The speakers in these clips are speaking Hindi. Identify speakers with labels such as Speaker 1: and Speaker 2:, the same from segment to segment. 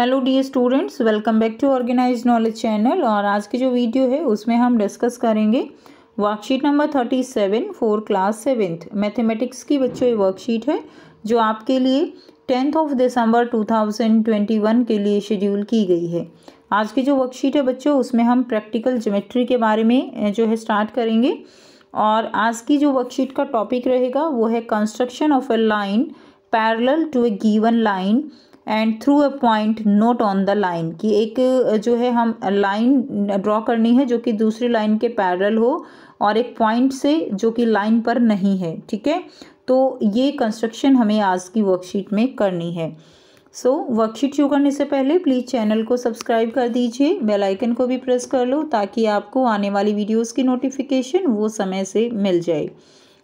Speaker 1: hello dear students welcome back to organise knowledge channel और आज की जो वीडियो है उसमें हम डिस्कस करेंगे worksheet number thirty seven four class seventh mathematics की बच्चों ये वर्कशीट है जो आपके लिए tenth of December two thousand twenty one के लिए शेड्यूल की गई है आज की जो वर्कशीट है बच्चों उसमें हम प्रैक्टिकल जोमेट्री के बारे में जो है स्टार्ट करेंगे और आज की जो वर्कशीट का टॉपिक रहेगा वो है construction of a line parallel to a given line and through a point not on the line कि एक जो है हम लाइन ड्रॉ करनी है जो कि दूसरी लाइन के पैरल हो और एक पॉइंट से जो कि लाइन पर नहीं है ठीक है तो ये कंस्ट्रक्शन हमें आज की वर्कशीट में करनी है सो वर्कशीट शुरू करने से पहले प्लीज़ चैनल को सब्सक्राइब कर दीजिए बेल आइकन को भी प्रेस कर लो ताकि आपको आने वाली वीडियोस की नोटिफिकेशन वो समय से मिल जाए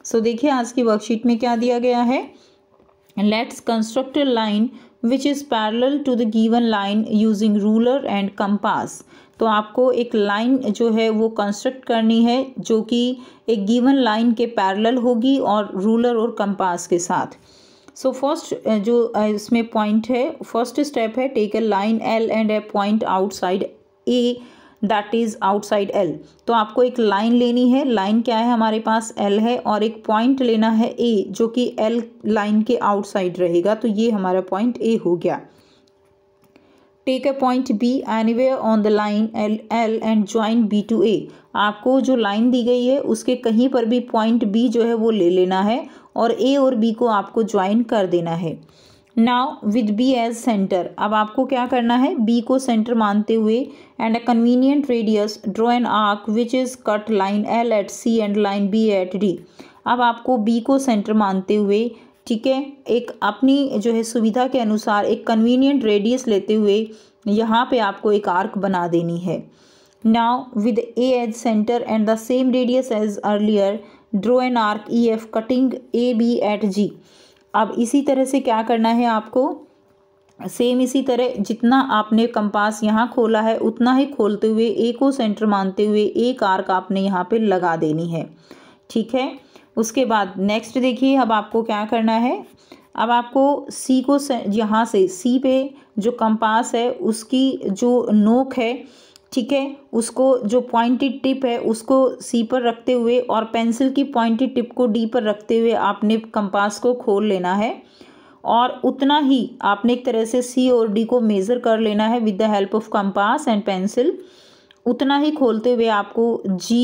Speaker 1: सो so, देखिए आज की वर्कशीट में क्या दिया गया है let's construct line which is parallel to the given line using ruler and compass तो आपको एक लाइन जो है वो कंस्ट्रक्ट करनी है जो कि एक गिवन लाइन के पैरल होगी और रूलर और कंपास के साथ सो so फर्स्ट जो इसमें पॉइंट है फर्स्ट स्टेप है take a line L and a point outside A that is outside L तो आपको एक लाइन लेनी है लाइन क्या है हमारे पास एल है और एक पॉइंट लेना है ए जो कि एल लाइन के आउटसाइड रहेगा तो ये हमारा पॉइंट ए हो गया take a point B way on the line L L and join B to A आपको जो लाइन दी गई है उसके कहीं पर भी पॉइंट बी जो है वो ले लेना है और ए और बी को आपको ज्वाइन कर देना है now with B as centre अब आपको क्या करना है बी को सेंटर मानते हुए and a convenient radius draw an arc which is cut line L at C and line B at D अब आपको बी को सेंटर मानते हुए ठीक है एक अपनी जो है सुविधा के अनुसार एक कन्वीनियंट रेडियस लेते हुए यहाँ पे आपको एक आर्क बना देनी है now with A as centre and the same radius as earlier draw an arc E F cutting A B at G अब इसी तरह से क्या करना है आपको सेम इसी तरह जितना आपने कंपास यहाँ खोला है उतना ही खोलते हुए एक ओ सेंटर मानते हुए एक आर्क आपने यहाँ पे लगा देनी है ठीक है उसके बाद नेक्स्ट देखिए अब आपको क्या करना है अब आपको सी को यहाँ से सी पे जो कंपास है उसकी जो नोक है ठीक है उसको जो पॉइंटेड टिप है उसको सी पर रखते हुए और पेंसिल की पॉइंटेड टिप को डी पर रखते हुए आपने कंपास को खोल लेना है और उतना ही आपने एक तरह से सी और डी को मेज़र कर लेना है with the help of compass and pencil उतना ही खोलते हुए आपको जी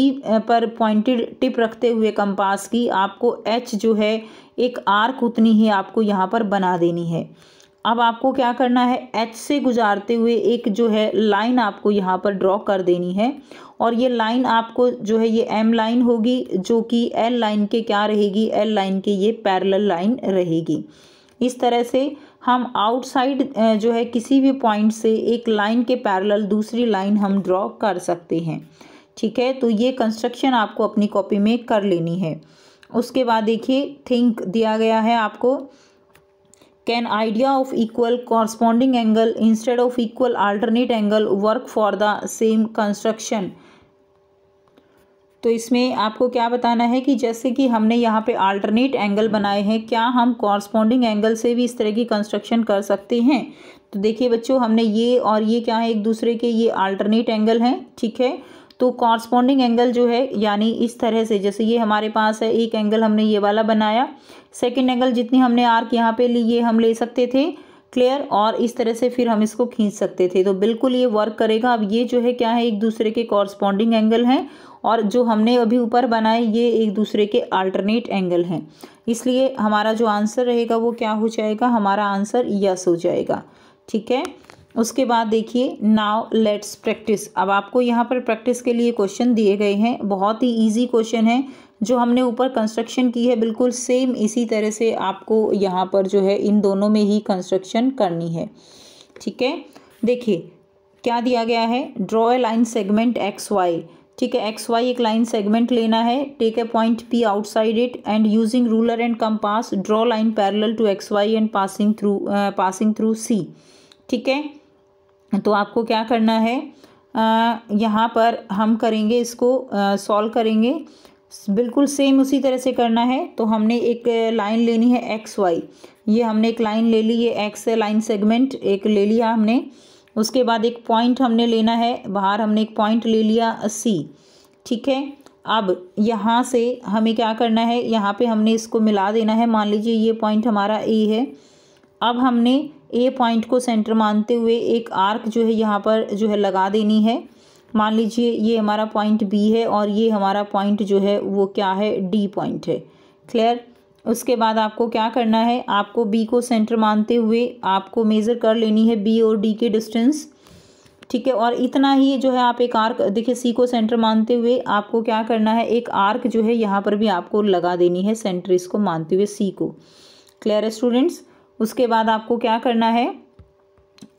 Speaker 1: पर पॉइंटेड टिप रखते हुए कंपास की आपको एच जो है एक आर्क उतनी ही आपको यहाँ पर बना देनी है अब आपको क्या करना है एच से गुजारते हुए एक जो है लाइन आपको यहाँ पर ड्रॉ कर देनी है और ये लाइन आपको जो है ये एम लाइन होगी जो कि एल लाइन के क्या रहेगी एल लाइन के ये पैरेलल लाइन रहेगी इस तरह से हम आउटसाइड जो है किसी भी पॉइंट से एक लाइन के पैरेलल दूसरी लाइन हम ड्रॉ कर सकते हैं ठीक है तो ये कंस्ट्रक्शन आपको अपनी कॉपी में कर लेनी है उसके बाद देखिए थिंक दिया गया है आपको can idea of equal corresponding angle instead of equal alternate angle work for the same construction तो इसमें आपको क्या बताना है कि जैसे कि हमने यहाँ पे अल्टरनेट एंगल बनाए हैं क्या हम कॉरस्पॉन्डिंग एंगल से भी इस तरह की कंस्ट्रक्शन कर सकते हैं तो देखिए बच्चों हमने ये और ये क्या है एक दूसरे के ये अल्टरनेट एंगल हैं ठीक है तो कॉरस्पॉन्डिंग एंगल जो है यानी इस तरह से जैसे ये हमारे पास है एक एंगल हमने ये वाला बनाया सेकेंड एंगल जितनी हमने आर्क यहाँ पे ली ये हम ले सकते थे क्लियर और इस तरह से फिर हम इसको खींच सकते थे तो बिल्कुल ये वर्क करेगा अब ये जो है क्या है एक दूसरे के कॉरस्पॉन्डिंग एंगल हैं और जो हमने अभी ऊपर बनाए ये एक दूसरे के अल्टरनेट एंगल हैं इसलिए हमारा जो आंसर रहेगा वो क्या हो जाएगा हमारा आंसर यस हो जाएगा ठीक है उसके बाद देखिए नाव लेट्स प्रैक्टिस अब आपको यहाँ पर प्रैक्टिस के लिए क्वेश्चन दिए गए हैं बहुत ही इजी क्वेश्चन है जो हमने ऊपर कंस्ट्रक्शन की है बिल्कुल सेम इसी तरह से आपको यहाँ पर जो है इन दोनों में ही कंस्ट्रक्शन करनी है ठीक है देखिए क्या दिया गया है draw a line segment X Y ठीक है एक्स वाई एक लाइन सेगमेंट लेना है take a point P outside it and using ruler and compass draw line parallel to X Y and passing through passing through C ठीक है तो आपको क्या करना है यहाँ पर हम करेंगे इसको सॉल्व करेंगे बिल्कुल सेम उसी तरह से करना है तो हमने एक लाइन लेनी है एक्स वाई ये हमने एक लाइन ले ली ये एक्स है लाइन सेगमेंट एक ले लिया हमने उसके बाद एक पॉइंट हमने लेना है बाहर हमने एक पॉइंट ले लिया सी ठीक है अब यहाँ से हमें क्या करना है यहाँ पे हमने इसको मिला देना है मान लीजिए ये पॉइंट हमारा ए है अब हमने ए पॉइंट को सेंटर मानते हुए एक आर्क जो है यहाँ पर जो है लगा देनी है मान लीजिए ये हमारा पॉइंट बी है और ये हमारा पॉइंट जो है वो क्या है डी पॉइंट है क्लियर उसके बाद आपको क्या करना है आपको बी को सेंटर मानते हुए आपको मेज़र कर लेनी है बी और डी के डिस्टेंस ठीक है और इतना ही जो है आप एक आर्क देखिए सी को सेंटर मानते हुए आपको क्या करना है एक आर्क जो है यहाँ पर भी आपको लगा देनी है सेंटर इसको मानते हुए सी को क्लियर है स्टूडेंट्स उसके बाद आपको क्या करना है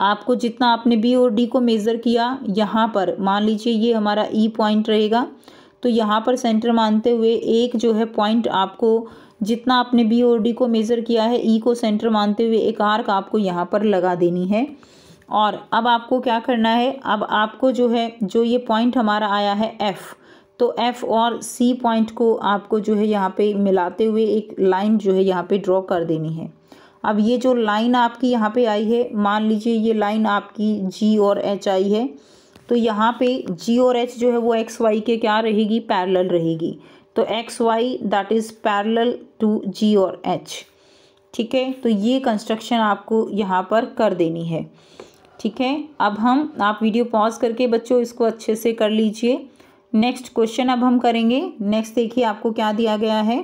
Speaker 1: आपको जितना आपने बी और डी को मेज़र किया यहाँ पर मान लीजिए ये हमारा ई e पॉइंट रहेगा तो यहाँ पर सेंटर मानते हुए एक जो है पॉइंट आपको जितना आपने बी और डी को मेज़र किया है ई e को सेंटर मानते हुए एक आर्क आपको यहाँ पर लगा देनी है और अब आपको क्या करना है अब आपको जो है जो ये पॉइंट हमारा आया है एफ़ तो एफ़ और सी पॉइंट को आपको जो है यहाँ पे मिलाते हुए एक लाइन जो है यहाँ पे ड्रॉ कर देनी है अब ये जो लाइन आपकी यहाँ पे आई है मान लीजिए ये लाइन आपकी जी और एच आई है तो यहाँ पे जी और एच जो है वो एक्स वाई के क्या रहेगी पैरेलल रहेगी तो X Y that is parallel to G और एच ठीक है तो ये कंस्ट्रक्शन आपको यहाँ पर कर देनी है ठीक है अब हम आप वीडियो पॉज करके बच्चों इसको अच्छे से कर लीजिए नेक्स्ट क्वेश्चन अब हम करेंगे नेक्स्ट देखिए आपको क्या दिया गया है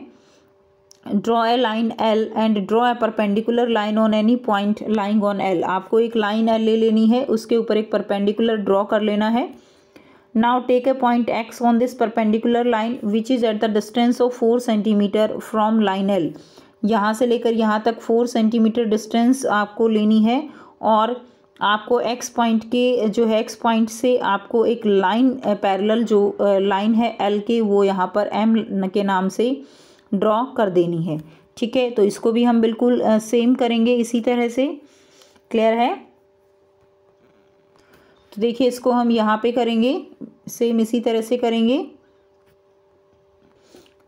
Speaker 1: draw a line L and draw a perpendicular line on any point lying on L आपको एक लाइन एल ले लेनी है उसके ऊपर एक परपेंडिकुलर ड्रॉ कर लेना है now take a point X on this perpendicular line which is at the distance of four centimetre from line L यहाँ से लेकर यहाँ तक फोर सेंटीमीटर डिस्टेंस आपको लेनी है और आपको एक्स पॉइंट के जो है एक्स पॉइंट से आपको एक लाइन पैरल जो लाइन है एल के वो यहाँ पर एम के नाम से ड्रॉ कर देनी है ठीक है तो इसको भी हम बिल्कुल सेम करेंगे इसी तरह से क्लियर है तो देखिए इसको हम यहाँ पे करेंगे सेम इसी तरह से करेंगे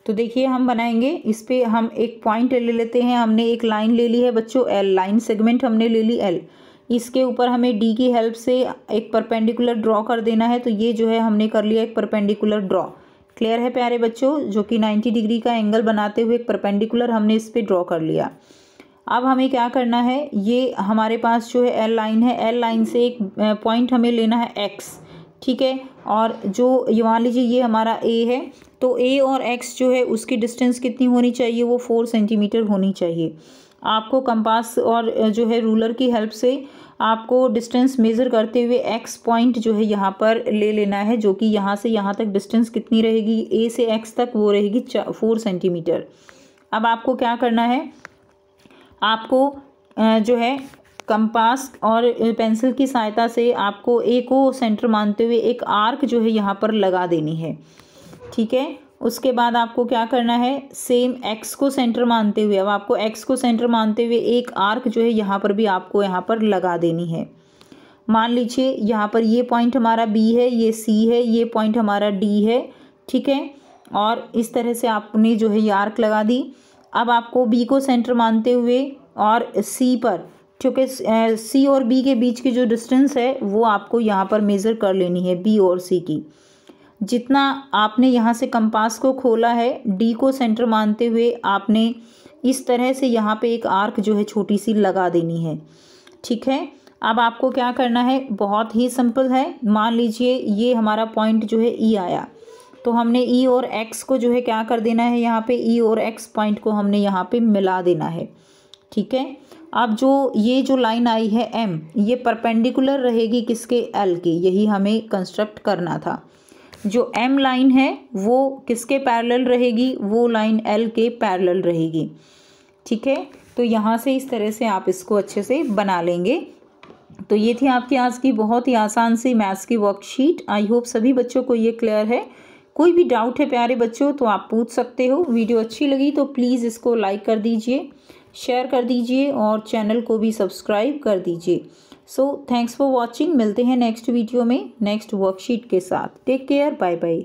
Speaker 1: तो देखिए हम बनाएंगे इस पर हम एक पॉइंट ले, ले लेते हैं हमने एक लाइन ले ली है बच्चों एल लाइन सेगमेंट हमने ले ली एल इसके ऊपर हमें डी की हेल्प से एक परपेंडिकुलर ड्रॉ कर देना है तो ये जो है हमने कर लिया एक परपेंडिकुलर ड्रॉ क्लियर है प्यारे बच्चों जो कि 90 डिग्री का एंगल बनाते हुए एक परपेंडिकुलर हमने इस पर ड्रॉ कर लिया अब हमें क्या करना है ये हमारे पास जो है एल लाइन है एल लाइन से एक पॉइंट हमें लेना है एक्स ठीक है और जो ये मान लीजिए ये हमारा ए है तो ए और एक्स जो है उसकी डिस्टेंस कितनी होनी चाहिए वो फोर सेंटीमीटर होनी चाहिए आपको कंपास और जो है रूलर की हेल्प से आपको डिस्टेंस मेज़र करते हुए एक्स पॉइंट जो है यहाँ पर ले लेना है जो कि यहाँ से यहाँ तक डिस्टेंस कितनी रहेगी ए से एक्स तक वो रहेगी फोर सेंटीमीटर अब आपको क्या करना है आपको जो है कंपास और पेंसिल की सहायता से आपको ए को सेंटर मानते हुए एक आर्क जो है यहाँ पर लगा देनी है ठीक है उसके बाद आपको क्या करना है सेम एक्स को सेंटर मानते हुए अब आपको एक्स को सेंटर मानते हुए एक आर्क जो है यहाँ पर भी आपको यहाँ पर लगा देनी है मान लीजिए यहाँ पर ये पॉइंट हमारा बी है ये सी है ये पॉइंट हमारा डी है ठीक है और इस तरह से आपने जो है ये आर्क लगा दी अब आपको बी को सेंटर मानते हुए और सी पर क्योंकि सी और बी के बीच की जो डिस्टेंस है वो आपको यहाँ पर मेज़र कर लेनी है बी और सी की जितना आपने यहाँ से कंपास को खोला है डी को सेंटर मानते हुए आपने इस तरह से यहाँ पे एक आर्क जो है छोटी सी लगा देनी है ठीक है अब आपको क्या करना है बहुत ही सिंपल है मान लीजिए ये हमारा पॉइंट जो है ई e आया तो हमने ई e और एक्स को जो है क्या कर देना है यहाँ पे ई e और एक्स पॉइंट को हमने यहाँ पे मिला देना है ठीक है अब जो ये जो लाइन आई है एम ये परपेंडिकुलर रहेगी किसके एल के यही हमें कंस्ट्रक्ट करना था जो एम लाइन है वो किसके पैरेलल रहेगी वो लाइन एल के पैरेलल रहेगी ठीक है तो यहाँ से इस तरह से आप इसको अच्छे से बना लेंगे तो ये थी आपकी आज की बहुत ही आसान सी मैथ्स की वर्कशीट आई होप सभी बच्चों को ये क्लियर है कोई भी डाउट है प्यारे बच्चों तो आप पूछ सकते हो वीडियो अच्छी लगी तो प्लीज़ इसको लाइक कर दीजिए शेयर कर दीजिए और चैनल को भी सब्सक्राइब कर दीजिए सो थैंक्स फॉर वॉचिंग मिलते हैं नेक्स्ट वीडियो में नेक्स्ट वर्कशीट के साथ टेक केयर बाय बाय